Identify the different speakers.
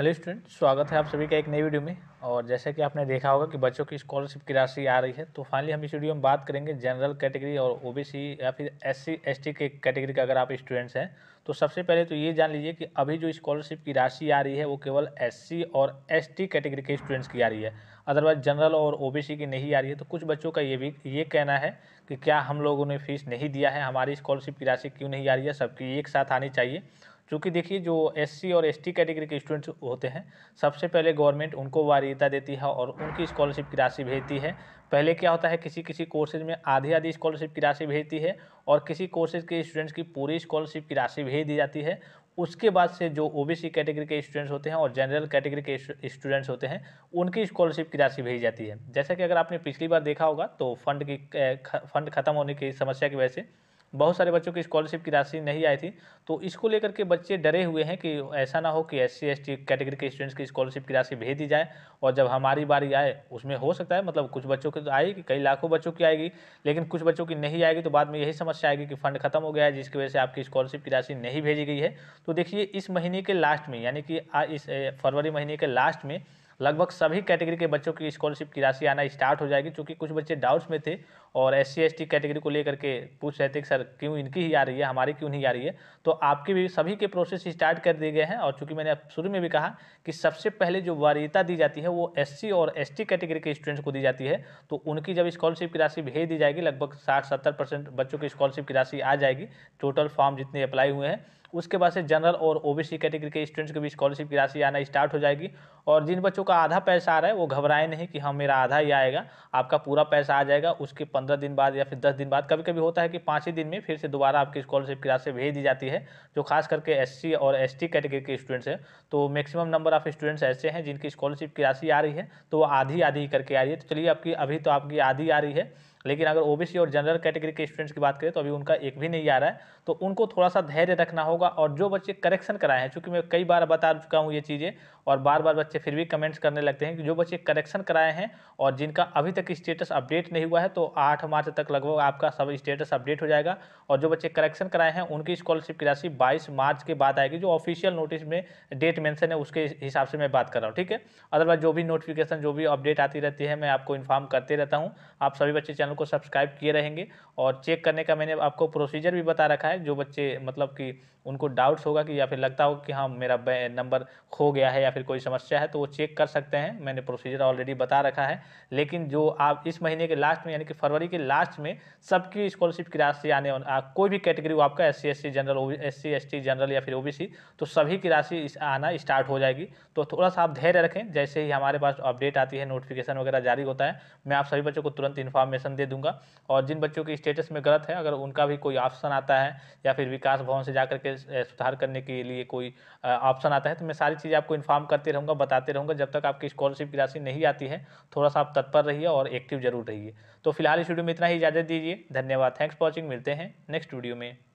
Speaker 1: hello student स्वागत है आप सभी का एक नई वीडियो में और जैसे कि आपने देखा होगा कि बच्चों की स्कॉलरशिप की राशि आ रही है तो फाइनली हम इस वीडियो में बात करेंगे जनरल कैटेगरी और ओबीसी या फिर एससी एसटी के कैटेगरी का अगर आप स्टूडेंट्स हैं तो सबसे पहले तो ये जान लीजिए कि अभी जो स्कॉलरशिप की राशि आ रही है वो केवल एस और एस कैटेगरी के स्टूडेंट्स की आ रही है अदरवाइज जनरल और ओबीसी की नहीं आ रही है तो कुछ बच्चों का ये भी ये कहना है कि क्या हम लोगों ने फीस नहीं दिया है हमारी स्कॉलरशिप की राशि क्यों नहीं आ रही है सबकी एक साथ आनी चाहिए चूँकि देखिए जो एससी और एसटी कैटेगरी के स्टूडेंट्स होते हैं सबसे पहले गवर्नमेंट उनको वारीता देती है और उनकी स्कॉलरशिप की राशि भेजती है पहले क्या होता है किसी किसी कोर्सेज में आधी आधी स्कॉलरशिप की राशि भेजती है और किसी कोर्सेज के स्टूडेंट्स की पूरी स्कॉलरशिप की राशि भेज दी जाती है उसके बाद से जो ओबीसी कैटेगरी के स्टूडेंट्स होते हैं और जनरल कैटेगरी के स्टूडेंट्स होते हैं उनकी स्कॉलरशिप की राशि भेजी जाती है जैसा कि अगर आपने पिछली बार देखा होगा तो फंड की फंड खत्म होने की समस्या की वजह से बहुत सारे बच्चों की स्कॉलरशिप की राशि नहीं आई थी तो इसको लेकर के बच्चे डरे हुए हैं कि ऐसा ना हो कि एस सी कैटेगरी के स्टूडेंट्स की स्कॉलरशिप की राशि भेज दी जाए और जब हमारी बारी आए उसमें हो सकता है मतलब कुछ बच्चों की तो आएगी कई लाखों बच्चों की आएगी लेकिन कुछ बच्चों की नहीं आएगी तो बाद में यही समस्या आएगी कि फंड खत्म हो गया है जिसकी वजह से आपकी स्कॉलरशिप की राशि नहीं भेजी गई है तो देखिए इस महीने के लास्ट में यानी कि इस फरवरी महीने के लास्ट में लगभग सभी कैटेगरी के बच्चों की स्कॉलरशिप की राशि आना स्टार्ट हो जाएगी चूँकि कुछ बच्चे डाउट्स में थे और एस सी कैटेगरी को लेकर के पूछ रहे थे कि सर क्यों इनकी ही आ रही है हमारी क्यों नहीं आ रही है तो आपके भी सभी के प्रोसेस स्टार्ट कर दिए गए हैं और चूँकि मैंने शुरू में भी कहा कि सबसे पहले जो वरीयता दी जाती है वो एस और एस कैटेगरी के स्टूडेंट्स को दी जाती है तो उनकी जब स्कॉलरशिप की राशि भेज दी जाएगी लगभग साठ सत्तर बच्चों की स्कॉलरशिप की राशि आ जाएगी टोटल फॉर्म जितने अप्लाई हुए हैं उसके बाद से जनरल और ओबीसी कैटेगरी के स्टूडेंट्स के भी स्कॉलरशिप की राशि आना स्टार्ट हो जाएगी और जिन बच्चों का आधा पैसा आ रहा है वो घबराए नहीं कि हाँ मेरा आधा ही आएगा आपका पूरा पैसा आ जाएगा उसके पंद्रह दिन बाद या फिर दस दिन बाद कभी कभी होता है कि पाँच ही दिन में फिर से दोबारा आपकी स्कॉलरशिप की राशि भेज दी जाती है जो खास करके एस और एस कैटेगरी के स्टूडेंट्स हैं तो मैक्सिमम नंबर ऑफ स्टूडेंट्स ऐसे हैं जिनकी स्कॉलरशिप की राशि आ रही है तो वो आधी आधी करके आ रही है तो चलिए आपकी अभी तो आपकी आधी आ रही है लेकिन अगर ओबीसी और जनरल कैटेगरी के स्टूडेंट्स की बात करें तो अभी उनका एक भी नहीं आ रहा है तो उनको थोड़ा सा धैर्य रखना होगा और जो बच्चे करेक्शन कराए हैं चूँकि मैं कई बार बता चुका हूँ ये चीज़ें और बार बार बच्चे फिर भी कमेंट्स करने लगते हैं कि जो बच्चे करेक्शन कराए हैं और जिनका अभी तक स्टेटस अपडेट नहीं हुआ है तो आठ मार्च तक लगभग आपका सब स्टेटस अपडेट हो जाएगा और जो बच्चे करेक्शन कराए हैं उनकी स्कॉलरशिप की राशि बाईस मार्च के बाद आएगी जो ऑफिशियल नोटिस में डेट मैंसन है उसके हिसाब से मैं बात कर रहा हूँ ठीक है अदरवाइज जो भी नोटिफिकेशन जो भी अपडेट आती रहती है मैं आपको इन्फॉर्म करते रहता हूँ आप सभी बच्चे चैनल को सब्सक्राइब किए रहेंगे और चेक करने का मैंने आपको प्रोसीजर भी बता रखा है जो बच्चे मतलब कि उनको डाउट्स होगा कि या फिर लगता हो कि हाँ मेरा नंबर खो गया है या फिर कोई समस्या है तो वो चेक कर सकते हैं मैंने प्रोसीजर ऑलरेडी बता रखा है लेकिन जो आप इस महीने के लास्ट में यानी कि फरवरी के लास्ट में सबकी स्कॉलरशिप की राशि आने आ, कोई भी कैटेगरी हो आपका S C general S C general या फिर ओ तो सभी की राशि आना स्टार्ट हो जाएगी तो थोड़ा सा आप धैर्य रखें जैसे ही हमारे पास अपडेट आती है नोटिफिकेशन वगैरह जारी होता है मैं आप सभी बच्चों को तुरंत इन्फॉर्मेशन दे दूंगा और जिन बच्चों के स्टेटस में गलत है अगर उनका भी कोई ऑप्शन आता है या फिर विकास भवन से जाकर के सुधार करने के लिए कोई ऑप्शन आता है तो मैं सारी चीज़ें आपको इन्फॉर्म करते रहूँगा बताते रहूँगा जब तक आपकी स्कॉलरशिप की राशि नहीं आती है थोड़ा सा आप तत्पर रहिए और एक्टिव जरूर रहिए तो फिलहाल इस वीडियो में इतना ही इजाज़त दीजिए धन्यवाद थैंक्स फॉर वॉचिंग मिलते हैं नेक्स्ट वीडियो में